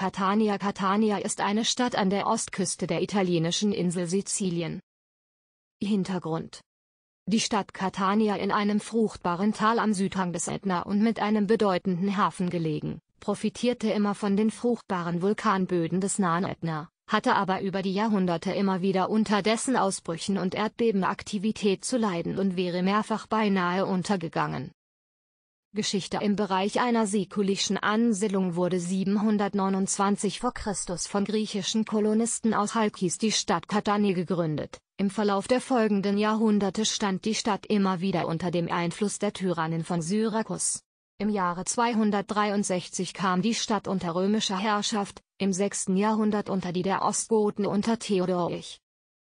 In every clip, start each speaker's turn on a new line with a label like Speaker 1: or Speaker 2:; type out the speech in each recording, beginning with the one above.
Speaker 1: Catania Catania ist eine Stadt an der Ostküste der italienischen Insel Sizilien. Hintergrund Die Stadt Catania in einem fruchtbaren Tal am Südhang des Ätna und mit einem bedeutenden Hafen gelegen, profitierte immer von den fruchtbaren Vulkanböden des nahen Ätna, hatte aber über die Jahrhunderte immer wieder unter dessen Ausbrüchen und Erdbebenaktivität zu leiden und wäre mehrfach beinahe untergegangen. Geschichte im Bereich einer säkulischen Ansiedlung wurde 729 v. Chr. von griechischen Kolonisten aus Halkis die Stadt Catania gegründet. Im Verlauf der folgenden Jahrhunderte stand die Stadt immer wieder unter dem Einfluss der Tyrannen von Syrakus. Im Jahre 263 kam die Stadt unter römische Herrschaft, im 6. Jahrhundert unter die der Ostgoten unter Theodorich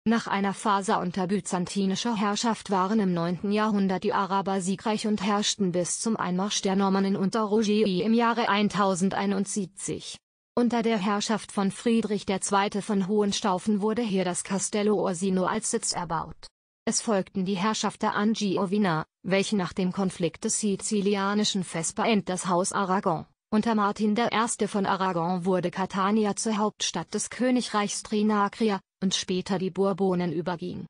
Speaker 1: nach einer Phase unter byzantinischer Herrschaft waren im 9. Jahrhundert die Araber siegreich und herrschten bis zum Einmarsch der Normannen unter Roger e. im Jahre 1071. Unter der Herrschaft von Friedrich II. von Hohenstaufen wurde hier das Castello Orsino als Sitz erbaut. Es folgten die Herrschaft der Angiovina, welche nach dem Konflikt des sizilianischen Vesperend das Haus Aragon. Unter Martin I. von Aragon wurde Catania zur Hauptstadt des Königreichs Trinacria, und später die Bourbonen überging.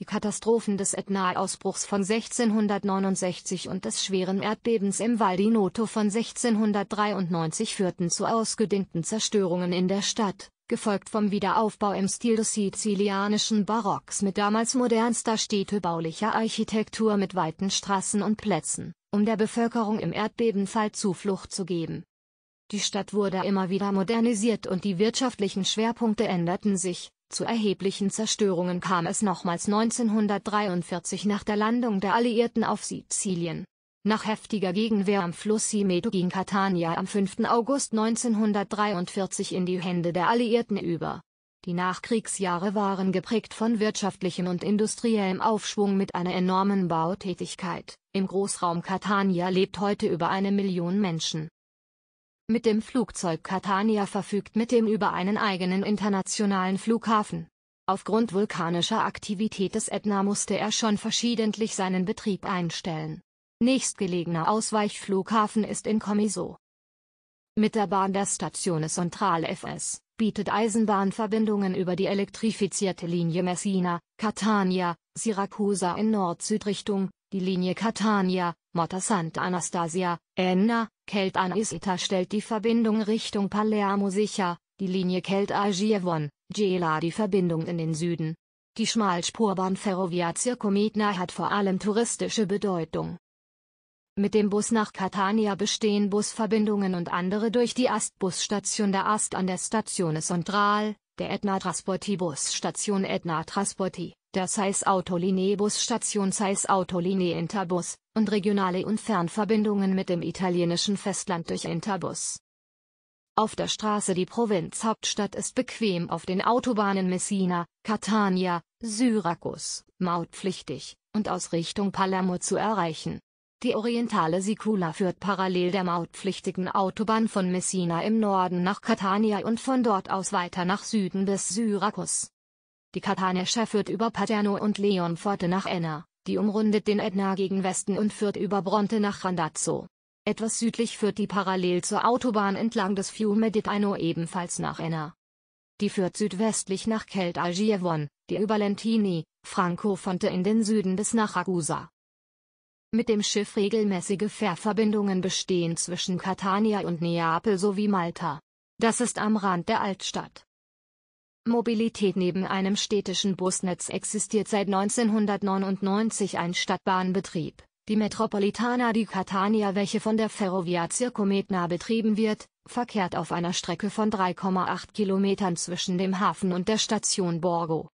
Speaker 1: Die Katastrophen des Ätna-Ausbruchs von 1669 und des schweren Erdbebens im Val di Noto von 1693 führten zu ausgedehnten Zerstörungen in der Stadt, gefolgt vom Wiederaufbau im Stil des sizilianischen Barocks mit damals modernster städtebaulicher Architektur mit weiten Straßen und Plätzen, um der Bevölkerung im Erdbebenfall Zuflucht zu geben. Die Stadt wurde immer wieder modernisiert und die wirtschaftlichen Schwerpunkte änderten sich, zu erheblichen Zerstörungen kam es nochmals 1943 nach der Landung der Alliierten auf Sizilien. Nach heftiger Gegenwehr am Fluss Simeto ging Catania am 5. August 1943 in die Hände der Alliierten über. Die Nachkriegsjahre waren geprägt von wirtschaftlichem und industriellem Aufschwung mit einer enormen Bautätigkeit. Im Großraum Catania lebt heute über eine Million Menschen. Mit dem Flugzeug Catania verfügt mit dem über einen eigenen internationalen Flughafen. Aufgrund vulkanischer Aktivität des Ätna musste er schon verschiedentlich seinen Betrieb einstellen. Nächstgelegener Ausweichflughafen ist in Comiso. Mit der Bahn der Station Centrale FS bietet Eisenbahnverbindungen über die elektrifizierte Linie Messina, Catania, Siracusa in Nord-Süd-Richtung, die Linie Catania, Motta Sant'Anastasia, Enna, Anisita stellt die Verbindung Richtung Palermo sicher, die Linie Kelta-Gievon, Gela die Verbindung in den Süden. Die Schmalspurbahn Ferrovia Circumitna hat vor allem touristische Bedeutung. Mit dem Bus nach Catania bestehen Busverbindungen und andere durch die Ast-Busstation der Ast an der Stazione Central, der Etna Trasporti Busstation Etna Trasporti der sais Autolinee Busstation sais Autolinee Interbus, und regionale und Fernverbindungen mit dem italienischen Festland durch Interbus. Auf der Straße die Provinzhauptstadt ist bequem auf den Autobahnen Messina, Catania, Syrakus, mautpflichtig, und aus Richtung Palermo zu erreichen. Die orientale Sicula führt parallel der mautpflichtigen Autobahn von Messina im Norden nach Catania und von dort aus weiter nach Süden bis Syrakus. Die Katanescher führt über Paterno und Leonforte nach Enna, die umrundet den Ätna gegen Westen und führt über Bronte nach Randazzo. Etwas südlich führt die parallel zur Autobahn entlang des Fiume d'Itaino ebenfalls nach Enna. Die führt südwestlich nach Kelt Caltagirone, die über Lentini, Francofonte in den Süden bis nach Ragusa. Mit dem Schiff regelmäßige Fährverbindungen bestehen zwischen Catania und Neapel sowie Malta. Das ist am Rand der Altstadt. Mobilität Neben einem städtischen Busnetz existiert seit 1999 ein Stadtbahnbetrieb, die Metropolitana di Catania welche von der Ferrovia Circometna betrieben wird, verkehrt auf einer Strecke von 3,8 Kilometern zwischen dem Hafen und der Station Borgo.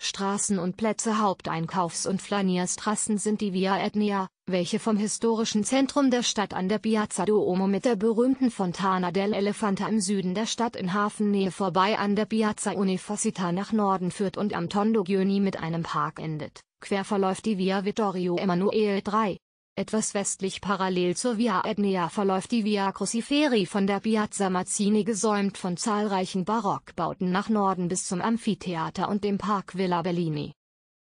Speaker 1: Straßen und Plätze Haupteinkaufs- und Flanierstrassen sind die Via Etnia, welche vom historischen Zentrum der Stadt an der Piazza Duomo mit der berühmten Fontana dell'Elefante im Süden der Stadt in Hafennähe vorbei an der Piazza Università nach Norden führt und am Tondo Giuni mit einem Park endet. Quer verläuft die Via Vittorio Emanuele III. Etwas westlich parallel zur Via Etnea verläuft die Via Cruciferi von der Piazza Mazzini gesäumt von zahlreichen Barockbauten nach Norden bis zum Amphitheater und dem Park Villa Bellini.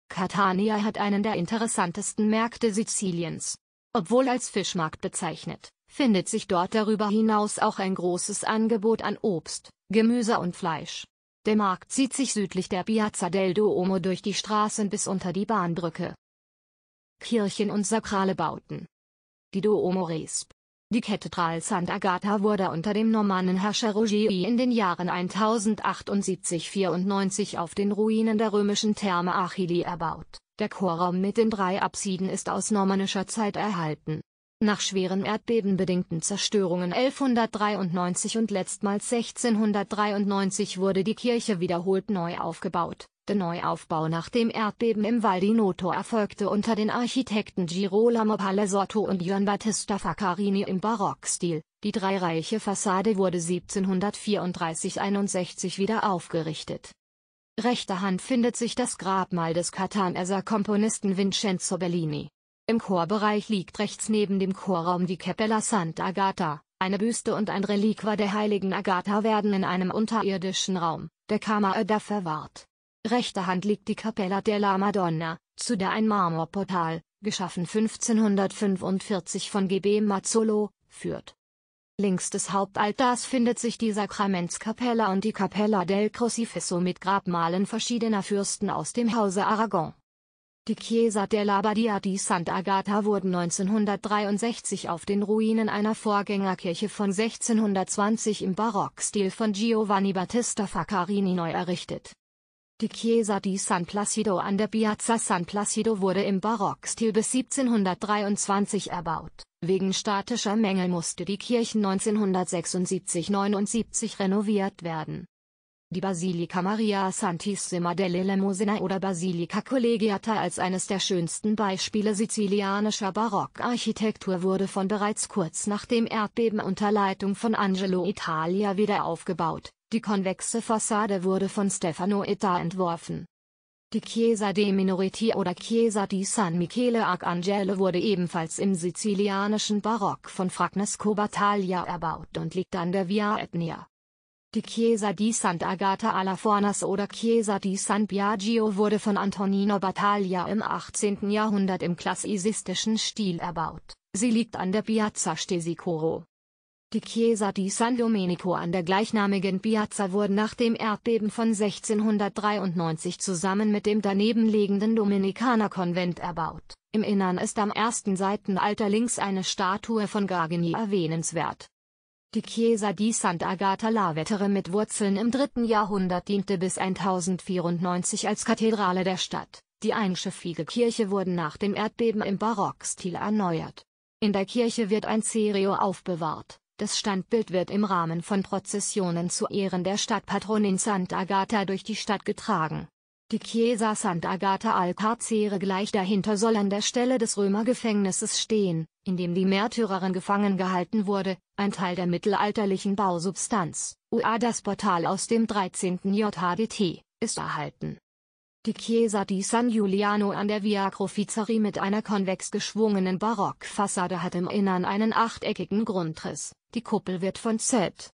Speaker 1: Catania hat einen der interessantesten Märkte Siziliens. Obwohl als Fischmarkt bezeichnet, findet sich dort darüber hinaus auch ein großes Angebot an Obst, Gemüse und Fleisch. Der Markt zieht sich südlich der Piazza del Duomo durch die Straßen bis unter die Bahnbrücke. Kirchen und sakrale Bauten. Die Duomo Resp. Die Kathedrale Sant'Agata wurde unter dem normannen Herrscher Ruggeri in den Jahren 1078-94 auf den Ruinen der römischen Therme Achili erbaut. Der Chorraum mit den drei Apsiden ist aus normannischer Zeit erhalten nach schweren erdbebenbedingten Zerstörungen 1193 und letztmals 1693 wurde die Kirche wiederholt neu aufgebaut. Der Neuaufbau nach dem Erdbeben im Val di Noto erfolgte unter den Architekten Girolamo Palazzotto und Gian Battista Faccarini im Barockstil. Die dreireiche Fassade wurde 1734-61 wieder aufgerichtet. Rechter Hand findet sich das Grabmal des Katanerser Komponisten Vincenzo Bellini. Im Chorbereich liegt rechts neben dem Chorraum die Capella Sant'Agata. Eine Büste und ein Reliquar der heiligen Agatha werden in einem unterirdischen Raum, der Kammer verwahrt. Rechter Hand liegt die Kapella della Madonna, zu der ein Marmorportal, geschaffen 1545 von GB Mazzolo, führt. Links des Hauptaltars findet sich die Sakramentskapella und die Capella del Crocifisso mit Grabmalen verschiedener Fürsten aus dem Hause Aragon. Die Chiesa della Badia di Sant'Agata wurde 1963 auf den Ruinen einer Vorgängerkirche von 1620 im Barockstil von Giovanni Battista Faccarini neu errichtet. Die Chiesa di San Placido an der Piazza San Placido wurde im Barockstil bis 1723 erbaut. Wegen statischer Mängel musste die Kirche 1976-79 renoviert werden die Basilica Maria Santissima dell'Elemosina oder Basilica Collegiata als eines der schönsten Beispiele sizilianischer Barockarchitektur wurde von bereits kurz nach dem Erdbeben unter Leitung von Angelo Italia wieder aufgebaut, die konvexe Fassade wurde von Stefano Etta entworfen. Die Chiesa de Minoriti oder Chiesa di San Michele Arcangelo wurde ebenfalls im sizilianischen Barock von Fragnesco Battaglia erbaut und liegt an der Via Etnia. Die Chiesa di Sant'Agata alla Fornas oder Chiesa di San Biagio wurde von Antonino Battaglia im 18. Jahrhundert im klassizistischen Stil erbaut. Sie liegt an der Piazza Stesicoro. Die Chiesa di San Domenico an der gleichnamigen Piazza wurde nach dem Erdbeben von 1693 zusammen mit dem danebenliegenden Dominikanerkonvent erbaut. Im Innern ist am ersten Seitenalter links eine Statue von Gargani erwähnenswert die Chiesa di Sant'Agata la Vettere mit Wurzeln im 3. Jahrhundert diente bis 1094 als Kathedrale der Stadt. Die einschiffige Kirche wurde nach dem Erdbeben im Barockstil erneuert. In der Kirche wird ein Serio aufbewahrt. Das Standbild wird im Rahmen von Prozessionen zu Ehren der Stadtpatronin Sant'Agata durch die Stadt getragen die Chiesa Sant'Agata al Carcere gleich dahinter soll an der Stelle des Römergefängnisses stehen, in dem die Märtyrerin gefangen gehalten wurde, ein Teil der mittelalterlichen Bausubstanz, UA das Portal aus dem 13. JHDT, ist erhalten. Die Chiesa di San Giuliano an der Via Crofizari mit einer konvex geschwungenen Barockfassade hat im Innern einen achteckigen Grundriss, die Kuppel wird von Z.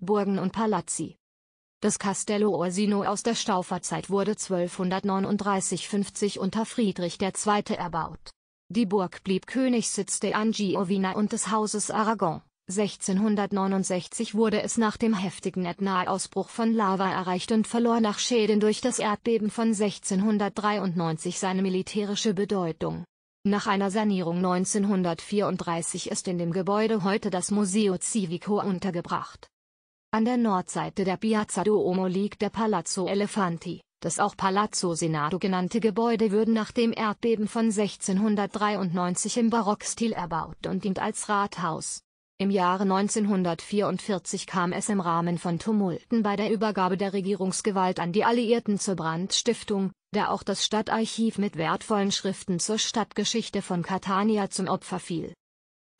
Speaker 1: Burgen und Palazzi, das Castello Orsino aus der Stauferzeit wurde 1239-50 unter Friedrich II. erbaut. Die Burg blieb Königssitz der Angiovina und des Hauses Aragon. 1669 wurde es nach dem heftigen Ätna-Ausbruch von Lava erreicht und verlor nach Schäden durch das Erdbeben von 1693 seine militärische Bedeutung. Nach einer Sanierung 1934 ist in dem Gebäude heute das Museo Civico untergebracht. An der Nordseite der Piazza Duomo liegt der Palazzo Elefanti. Das auch Palazzo Senato genannte Gebäude würde nach dem Erdbeben von 1693 im Barockstil erbaut und dient als Rathaus. Im Jahre 1944 kam es im Rahmen von Tumulten bei der Übergabe der Regierungsgewalt an die Alliierten zur Brandstiftung, da auch das Stadtarchiv mit wertvollen Schriften zur Stadtgeschichte von Catania zum Opfer fiel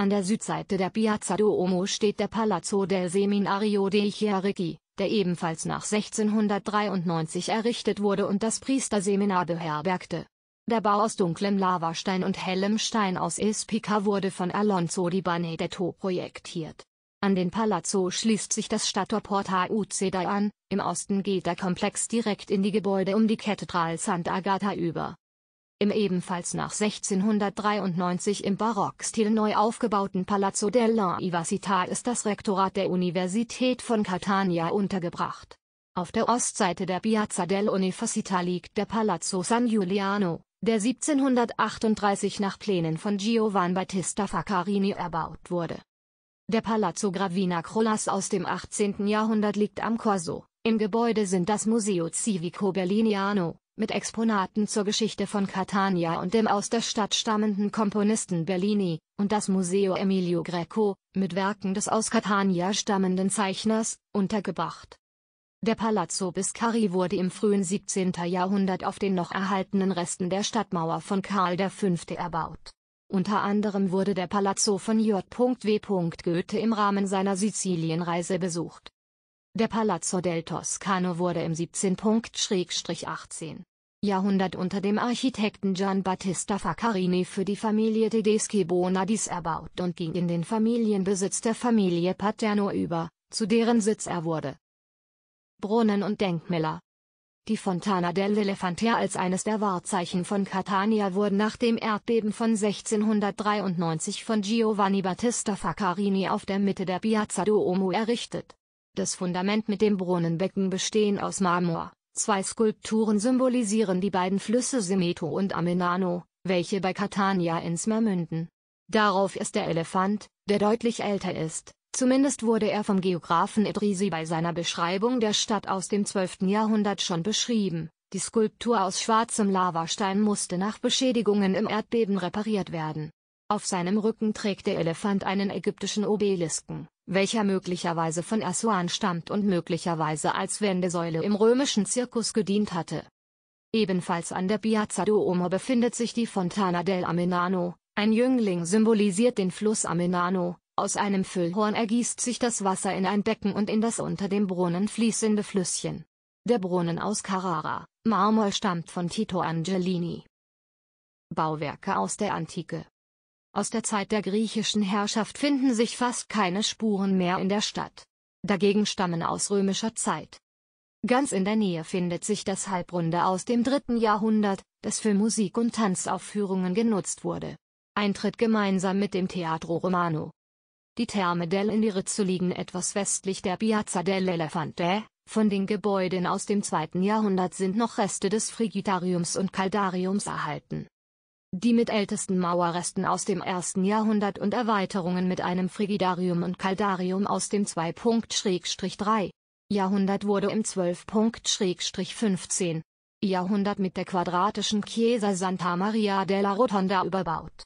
Speaker 1: an der Südseite der Piazza Duomo steht der Palazzo del Seminario dei Chierici, der ebenfalls nach 1693 errichtet wurde und das Priesterseminar beherbergte. Der Bau aus dunklem Lavastein und hellem Stein aus Ispica wurde von Alonso di Benedetto projektiert. An den Palazzo schließt sich das Stadttor Porta Uceda an, im Osten geht der Komplex direkt in die Gebäude um die Kathedrale Sant'Agata über im ebenfalls nach 1693 im Barockstil neu aufgebauten Palazzo della Ivasita ist das Rektorat der Universität von Catania untergebracht. Auf der Ostseite der Piazza dell'Università liegt der Palazzo San Giuliano, der 1738 nach Plänen von Giovanni Battista Faccarini erbaut wurde. Der Palazzo Gravina Crollas aus dem 18. Jahrhundert liegt am Corso, im Gebäude sind das Museo Civico Berliniano, mit Exponaten zur Geschichte von Catania und dem aus der Stadt stammenden Komponisten Bellini, und das Museo Emilio Greco, mit Werken des aus Catania stammenden Zeichners, untergebracht. Der Palazzo Biscari wurde im frühen 17. Jahrhundert auf den noch erhaltenen Resten der Stadtmauer von Karl V. erbaut. Unter anderem wurde der Palazzo von J.W. Goethe im Rahmen seiner Sizilienreise besucht. Der Palazzo del Toscano wurde im 17.18. Jahrhundert unter dem Architekten Gian Battista Faccarini für die Familie Tedeschi Bonadis erbaut und ging in den Familienbesitz der Familie Paterno über, zu deren Sitz er wurde. Brunnen und Denkmäler die Fontana dell'Elefante als eines der Wahrzeichen von Catania wurden nach dem Erdbeben von 1693 von Giovanni Battista Faccarini auf der Mitte der Piazza Duomo errichtet. Das Fundament mit dem Brunnenbecken bestehen aus Marmor. Zwei Skulpturen symbolisieren die beiden Flüsse Semeto und Amenano, welche bei Catania ins Meer münden. Darauf ist der Elefant, der deutlich älter ist, zumindest wurde er vom Geographen Idrisi bei seiner Beschreibung der Stadt aus dem 12. Jahrhundert schon beschrieben. Die Skulptur aus schwarzem Lavastein musste nach Beschädigungen im Erdbeben repariert werden. Auf seinem Rücken trägt der Elefant einen ägyptischen Obelisken, welcher möglicherweise von Aswan stammt und möglicherweise als Wendesäule im römischen Zirkus gedient hatte. Ebenfalls an der Piazza Duomo befindet sich die Fontana del Amenano, ein Jüngling symbolisiert den Fluss Amenano, aus einem Füllhorn ergießt sich das Wasser in ein Becken und in das unter dem Brunnen fließende Flüsschen. Der Brunnen aus Carrara, Marmor stammt von Tito Angelini. Bauwerke aus der Antike aus der Zeit der griechischen Herrschaft finden sich fast keine Spuren mehr in der Stadt. Dagegen stammen aus römischer Zeit. Ganz in der Nähe findet sich das Halbrunde aus dem dritten Jahrhundert, das für Musik- und Tanzaufführungen genutzt wurde. Eintritt gemeinsam mit dem Teatro Romano. Die Terme dell'Indirizzo liegen etwas westlich der Piazza dell'Elefante, von den Gebäuden aus dem zweiten Jahrhundert sind noch Reste des Frigitariums und Caldariums erhalten die mit ältesten Mauerresten aus dem ersten Jahrhundert und Erweiterungen mit einem Frigidarium und Kaldarium aus dem 2.-3. Jahrhundert wurde im 12.-15. Jahrhundert mit der quadratischen Chiesa Santa Maria della Rotonda überbaut.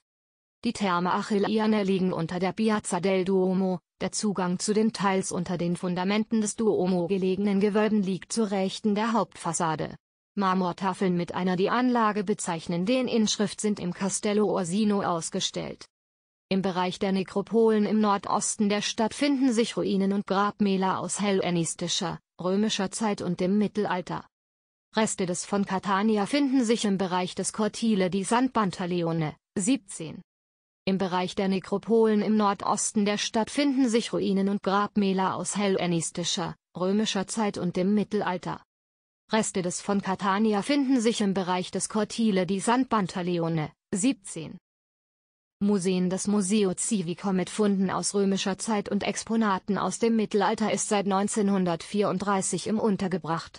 Speaker 1: Die Therme Achilliane liegen unter der Piazza del Duomo, der Zugang zu den teils unter den Fundamenten des Duomo gelegenen Gewölben liegt zur Rechten der Hauptfassade Marmortafeln mit einer die Anlage bezeichnen den Inschrift sind im Castello Orsino ausgestellt. Im Bereich der Nekropolen im Nordosten der Stadt finden sich Ruinen und Grabmäler aus hellenistischer, römischer Zeit und dem Mittelalter. Reste des von Catania finden sich im Bereich des Cortile di San Pantaleone, 17. Im Bereich der Nekropolen im Nordosten der Stadt finden sich Ruinen und Grabmäler aus hellenistischer, römischer Zeit und dem Mittelalter. Reste des von Catania finden sich im Bereich des Cortile di San Pantaleone, 17. Museen Das Museo Civico mit Funden aus römischer Zeit und Exponaten aus dem Mittelalter ist seit 1934 im untergebracht.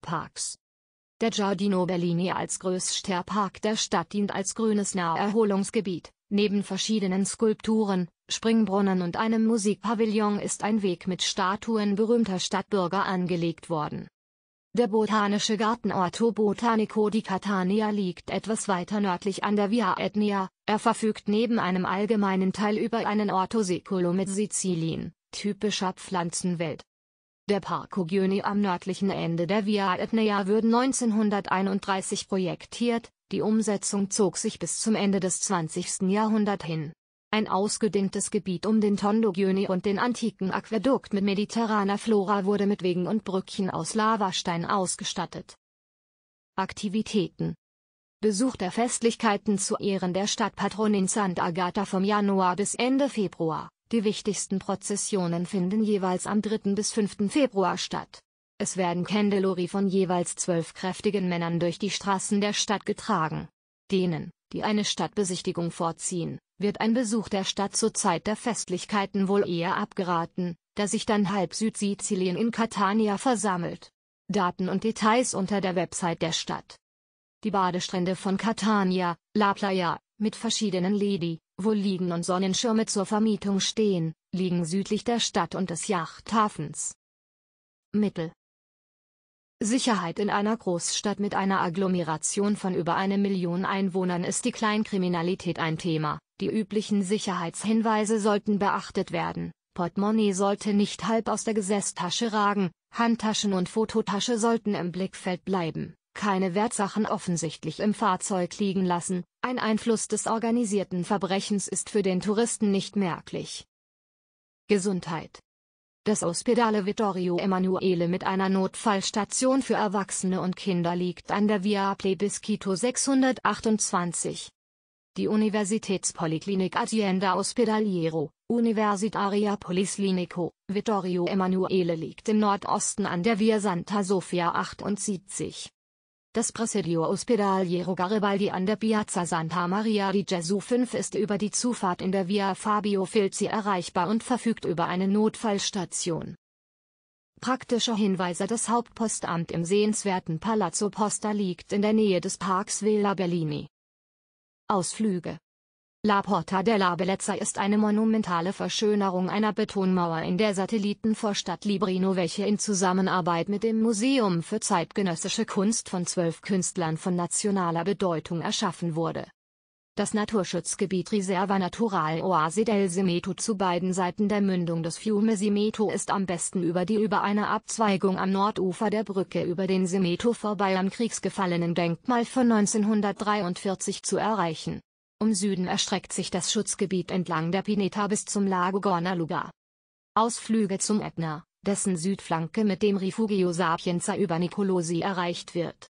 Speaker 1: Parks Der Giardino Bellini als größter Park der Stadt dient als grünes Naherholungsgebiet. Neben verschiedenen Skulpturen, Springbrunnen und einem Musikpavillon ist ein Weg mit Statuen berühmter Stadtbürger angelegt worden der botanische Garten Orto Botanico di Catania liegt etwas weiter nördlich an der Via Etnia, er verfügt neben einem allgemeinen Teil über einen Orto Orthoseculo mit Sizilien, typischer Pflanzenwelt. Der Parco Gioni am nördlichen Ende der Via Etnia wurde 1931 projektiert, die Umsetzung zog sich bis zum Ende des 20. Jahrhunderts hin ein ausgedehntes Gebiet um den Tondogyöne und den antiken Aquädukt mit mediterraner Flora wurde mit Wegen und Brückchen aus Lavastein ausgestattet. Aktivitäten Besuch der Festlichkeiten zu Ehren der Stadtpatronin Sant'Agata vom Januar bis Ende Februar. Die wichtigsten Prozessionen finden jeweils am 3. bis 5. Februar statt. Es werden Candelori von jeweils zwölf kräftigen Männern durch die Straßen der Stadt getragen. Denen, die eine Stadtbesichtigung vorziehen, wird ein Besuch der Stadt zur Zeit der Festlichkeiten wohl eher abgeraten, da sich dann halb Südsizilien in Catania versammelt. Daten und Details unter der Website der Stadt. Die Badestrände von Catania, La Playa, mit verschiedenen Ledi, wo Liegen und Sonnenschirme zur Vermietung stehen, liegen südlich der Stadt und des Yachthafens. Mittel Sicherheit in einer Großstadt mit einer Agglomeration von über eine Million Einwohnern ist die Kleinkriminalität ein Thema. Die üblichen Sicherheitshinweise sollten beachtet werden. Portemonnaie sollte nicht halb aus der Gesäßtasche ragen, Handtaschen und Fototasche sollten im Blickfeld bleiben. Keine Wertsachen offensichtlich im Fahrzeug liegen lassen. Ein Einfluss des organisierten Verbrechens ist für den Touristen nicht merklich. Gesundheit das Ospedale Vittorio Emanuele mit einer Notfallstation für Erwachsene und Kinder liegt an der Via Plebiscito 628. Die Universitätspoliklinik Azienda Ospedaliero, Universitaria Polislinico, Vittorio Emanuele liegt im Nordosten an der Via Santa Sofia 78. Das Presidio Ospedaliero Garibaldi an der Piazza Santa Maria di Gesù 5 ist über die Zufahrt in der Via Fabio Filzi erreichbar und verfügt über eine Notfallstation. Praktische Hinweise Das Hauptpostamt im sehenswerten Palazzo Posta liegt in der Nähe des Parks Villa Bellini. Ausflüge La Porta della Bellezza ist eine monumentale Verschönerung einer Betonmauer in der Satellitenvorstadt Librino, welche in Zusammenarbeit mit dem Museum für zeitgenössische Kunst von zwölf Künstlern von nationaler Bedeutung erschaffen wurde. Das Naturschutzgebiet Reserva Natural Oase del Simeto zu beiden Seiten der Mündung des Fiume Simeto ist am besten über die über eine Abzweigung am Nordufer der Brücke über den Simeto vorbei am kriegsgefallenen Denkmal von 1943 zu erreichen im Süden erstreckt sich das Schutzgebiet entlang der Pineta bis zum Lago Gornaluga. Ausflüge zum Ätna, dessen Südflanke mit dem Rifugio Sapienza über Nicolosi erreicht wird.